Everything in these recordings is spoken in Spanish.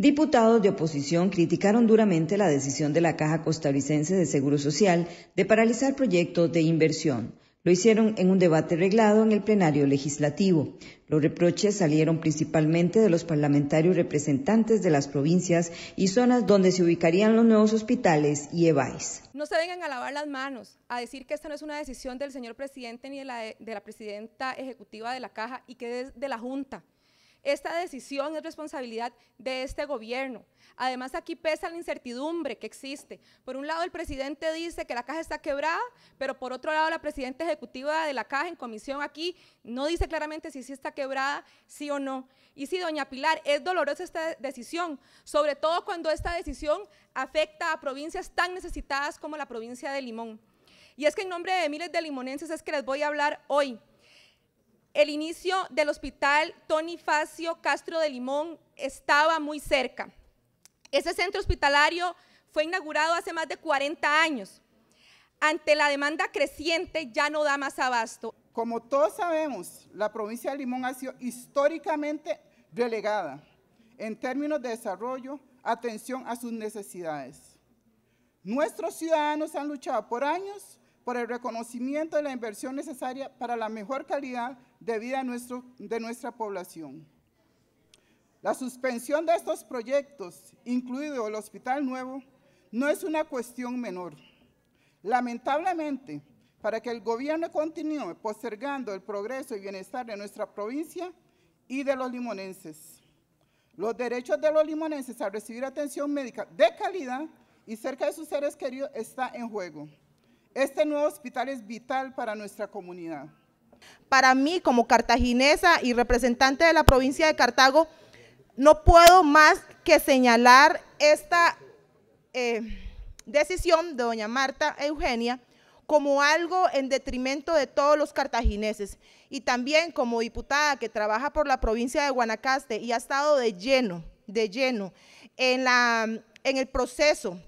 Diputados de oposición criticaron duramente la decisión de la Caja Costarricense de Seguro Social de paralizar proyectos de inversión. Lo hicieron en un debate reglado en el plenario legislativo. Los reproches salieron principalmente de los parlamentarios representantes de las provincias y zonas donde se ubicarían los nuevos hospitales y EVAIS. No se vengan a lavar las manos, a decir que esta no es una decisión del señor presidente ni de la, de la presidenta ejecutiva de la Caja y que es de la Junta. Esta decisión es responsabilidad de este gobierno. Además, aquí pesa la incertidumbre que existe. Por un lado, el presidente dice que la caja está quebrada, pero por otro lado, la presidenta ejecutiva de la caja en comisión aquí no dice claramente si sí está quebrada, sí o no. Y sí, doña Pilar, es dolorosa esta decisión, sobre todo cuando esta decisión afecta a provincias tan necesitadas como la provincia de Limón. Y es que en nombre de miles de limonenses es que les voy a hablar hoy el inicio del hospital Facio Castro de Limón estaba muy cerca. Ese centro hospitalario fue inaugurado hace más de 40 años. Ante la demanda creciente ya no da más abasto. Como todos sabemos, la provincia de Limón ha sido históricamente relegada en términos de desarrollo, atención a sus necesidades. Nuestros ciudadanos han luchado por años por el reconocimiento de la inversión necesaria para la mejor calidad de vida nuestro, de nuestra población. La suspensión de estos proyectos, incluido el Hospital Nuevo, no es una cuestión menor. Lamentablemente, para que el gobierno continúe postergando el progreso y bienestar de nuestra provincia y de los limonenses. Los derechos de los limonenses a recibir atención médica de calidad y cerca de sus seres queridos está en juego. Este nuevo hospital es vital para nuestra comunidad. Para mí, como cartaginesa y representante de la provincia de Cartago, no puedo más que señalar esta eh, decisión de doña Marta Eugenia como algo en detrimento de todos los cartagineses y también como diputada que trabaja por la provincia de Guanacaste y ha estado de lleno, de lleno en, en el proceso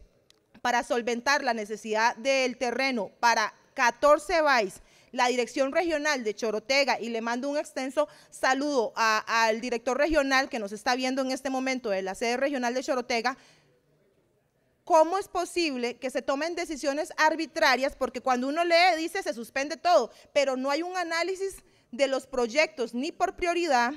para solventar la necesidad del terreno para 14 bays, la dirección regional de Chorotega y le mando un extenso saludo al director regional que nos está viendo en este momento de la sede regional de Chorotega. ¿Cómo es posible que se tomen decisiones arbitrarias? Porque cuando uno lee dice se suspende todo, pero no hay un análisis de los proyectos ni por prioridad,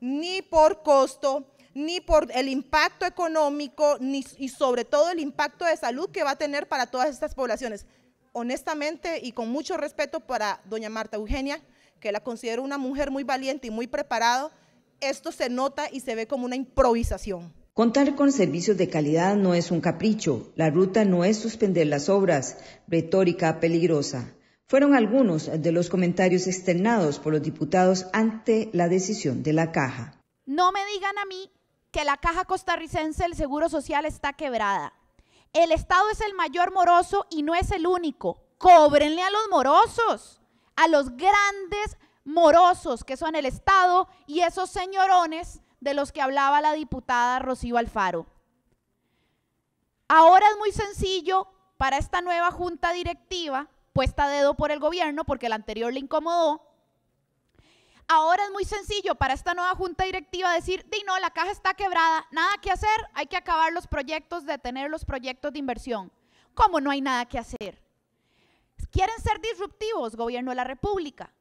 ni por costo, ni por el impacto económico, ni, y sobre todo el impacto de salud que va a tener para todas estas poblaciones. Honestamente y con mucho respeto para doña Marta Eugenia, que la considero una mujer muy valiente y muy preparada, esto se nota y se ve como una improvisación. Contar con servicios de calidad no es un capricho, la ruta no es suspender las obras, retórica peligrosa. Fueron algunos de los comentarios externados por los diputados ante la decisión de la caja. No me digan a mí que la caja costarricense del Seguro Social está quebrada. El Estado es el mayor moroso y no es el único. Cóbrenle a los morosos, a los grandes morosos que son el Estado y esos señorones de los que hablaba la diputada Rocío Alfaro. Ahora es muy sencillo para esta nueva junta directiva, puesta a dedo por el gobierno porque la anterior le incomodó, Ahora es muy sencillo para esta nueva junta directiva decir, di no, la caja está quebrada, nada que hacer, hay que acabar los proyectos, detener los proyectos de inversión. ¿Cómo no hay nada que hacer? Quieren ser disruptivos, gobierno de la República.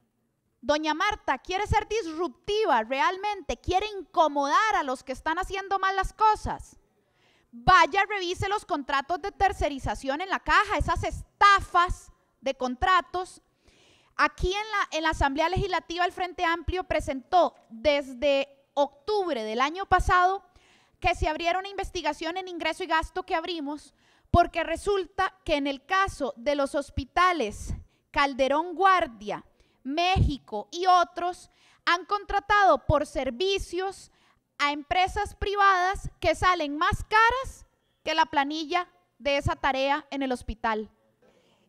Doña Marta quiere ser disruptiva realmente, quiere incomodar a los que están haciendo mal las cosas. Vaya, revise los contratos de tercerización en la caja, esas estafas de contratos Aquí en la, en la Asamblea Legislativa el Frente Amplio presentó desde octubre del año pasado que se abriera una investigación en ingreso y gasto que abrimos, porque resulta que en el caso de los hospitales Calderón Guardia, México y otros, han contratado por servicios a empresas privadas que salen más caras que la planilla de esa tarea en el hospital.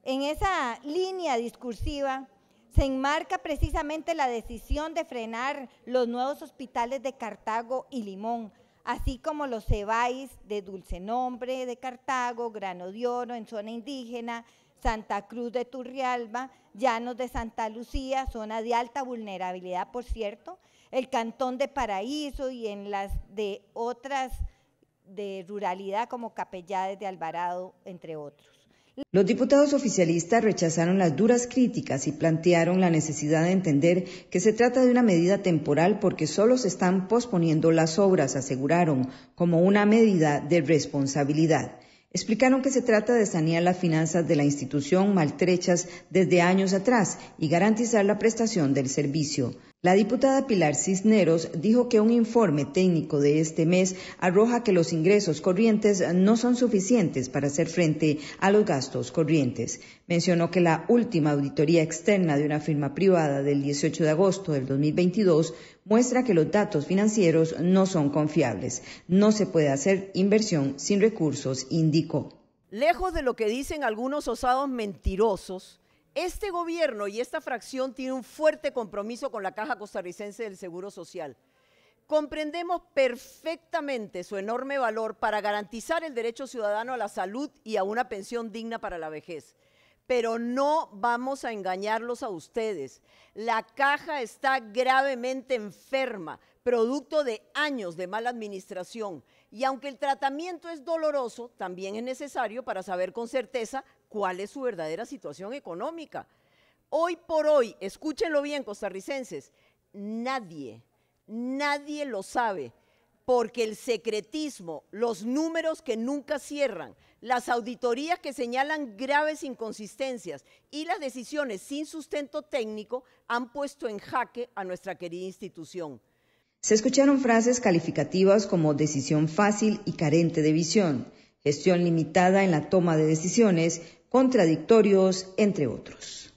En esa línea discursiva, se enmarca precisamente la decisión de frenar los nuevos hospitales de Cartago y Limón, así como los Cebáis de Dulce Nombre de Cartago, Grano en zona indígena, Santa Cruz de Turrialba, Llanos de Santa Lucía, zona de alta vulnerabilidad, por cierto, el Cantón de Paraíso y en las de otras de ruralidad como Capellades de Alvarado, entre otros. Los diputados oficialistas rechazaron las duras críticas y plantearon la necesidad de entender que se trata de una medida temporal porque solo se están posponiendo las obras, aseguraron, como una medida de responsabilidad. Explicaron que se trata de sanear las finanzas de la institución maltrechas desde años atrás y garantizar la prestación del servicio. La diputada Pilar Cisneros dijo que un informe técnico de este mes arroja que los ingresos corrientes no son suficientes para hacer frente a los gastos corrientes. Mencionó que la última auditoría externa de una firma privada del 18 de agosto del 2022 muestra que los datos financieros no son confiables. No se puede hacer inversión sin recursos, indicó. Lejos de lo que dicen algunos osados mentirosos, este gobierno y esta fracción tienen un fuerte compromiso con la Caja Costarricense del Seguro Social. Comprendemos perfectamente su enorme valor para garantizar el derecho ciudadano a la salud y a una pensión digna para la vejez. Pero no vamos a engañarlos a ustedes. La caja está gravemente enferma, producto de años de mala administración. Y aunque el tratamiento es doloroso, también es necesario para saber con certeza cuál es su verdadera situación económica. Hoy por hoy, escúchenlo bien, costarricenses, nadie, nadie lo sabe, porque el secretismo, los números que nunca cierran, las auditorías que señalan graves inconsistencias y las decisiones sin sustento técnico han puesto en jaque a nuestra querida institución. Se escucharon frases calificativas como decisión fácil y carente de visión gestión limitada en la toma de decisiones, contradictorios, entre otros.